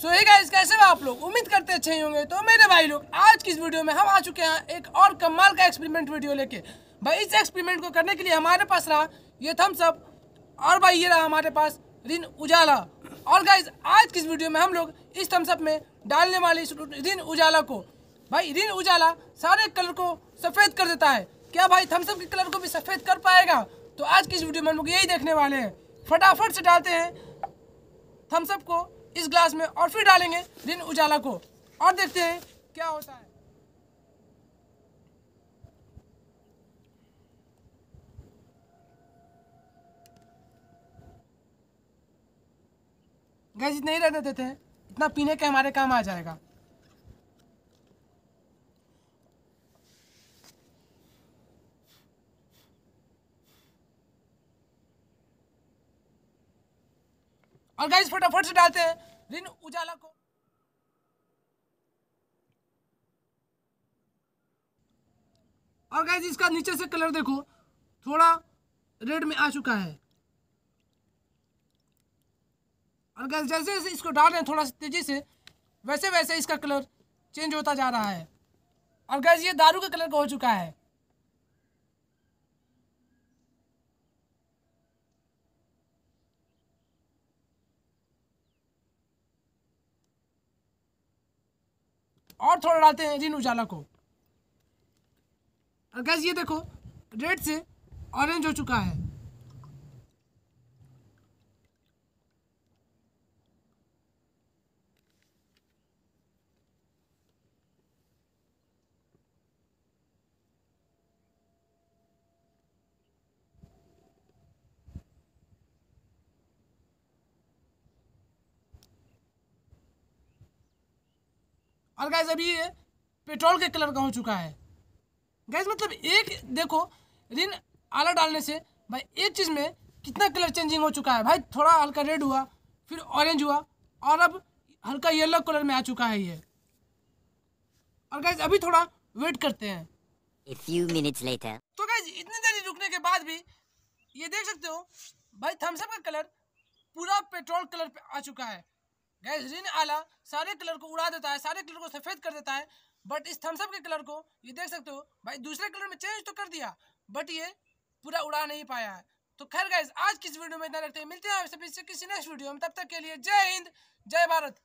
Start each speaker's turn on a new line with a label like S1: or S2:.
S1: सो so, hey कैसे हो आप लोग उम्मीद करते अच्छे ही होंगे तो मेरे भाई लोग आज की इस वीडियो में हम आ चुके हैं एक और कमाल का एक्सपेरिमेंट वीडियो लेके भाई इस एक्सपेरिमेंट को करने के लिए हमारे पास रहा ये थम्स अप और भाई ये रहा हमारे पास रिन उजाला और गाइज आज की इस वीडियो में हम लोग इस थम्स अप में डालने वाले रिन उजाला को भाई रिन उजाला सारे कलर को सफ़ेद कर देता है क्या भाई थम्सअप के कलर को भी सफ़ेद कर पाएगा तो आज की इस वीडियो में हम लोग यही देखने वाले हैं फटाफट से डालते हैं थम्सअप को इस ग्लास में और फिर डालेंगे दिन उजाला को और देखते हैं क्या होता है गैस इतना ही रहने देते हैं इतना पीने के हमारे काम आ जाएगा और गाइस फटाफट से डालते हैं दिन उजाला को और गाइस इसका नीचे से कलर देखो थोड़ा रेड में आ चुका है और गाइस जैसे जैसे इसको डाल रहे हैं थोड़ा तेज़ी से वैसे वैसे इसका कलर चेंज होता जा रहा है और गैस ये दारू के कलर का हो चुका है और थोड़ा डालते हैं जिन उजाला को और गैस ये देखो रेड से ऑरेंज हो चुका है और गैस अभी ये पेट्रोल के कलर का हो चुका है गैस मतलब एक देखो रिन आला डालने से भाई एक चीज़ में कितना कलर चेंजिंग हो चुका है भाई थोड़ा हल्का रेड हुआ फिर ऑरेंज हुआ और अब हल्का येलो कलर में आ चुका है ये और गैस अभी थोड़ा वेट करते हैं A few minutes later. तो गैस इतनी देर रुकने के बाद भी ये देख सकते हो भाई थम्सअप का कलर पूरा पेट्रोल कलर पे आ चुका है गैस रिन आला सारे कलर को उड़ा देता है सारे कलर को सफ़ेद कर देता है बट इस थम्सअप के कलर को ये देख सकते हो भाई दूसरे कलर में चेंज तो कर दिया बट ये पूरा उड़ा नहीं पाया है तो खैर गैस आज किस वीडियो में इतना रखते हैं मिलते हैं आप सभी से किसी नेक्स्ट वीडियो में तब तक के लिए जय हिंद जय भारत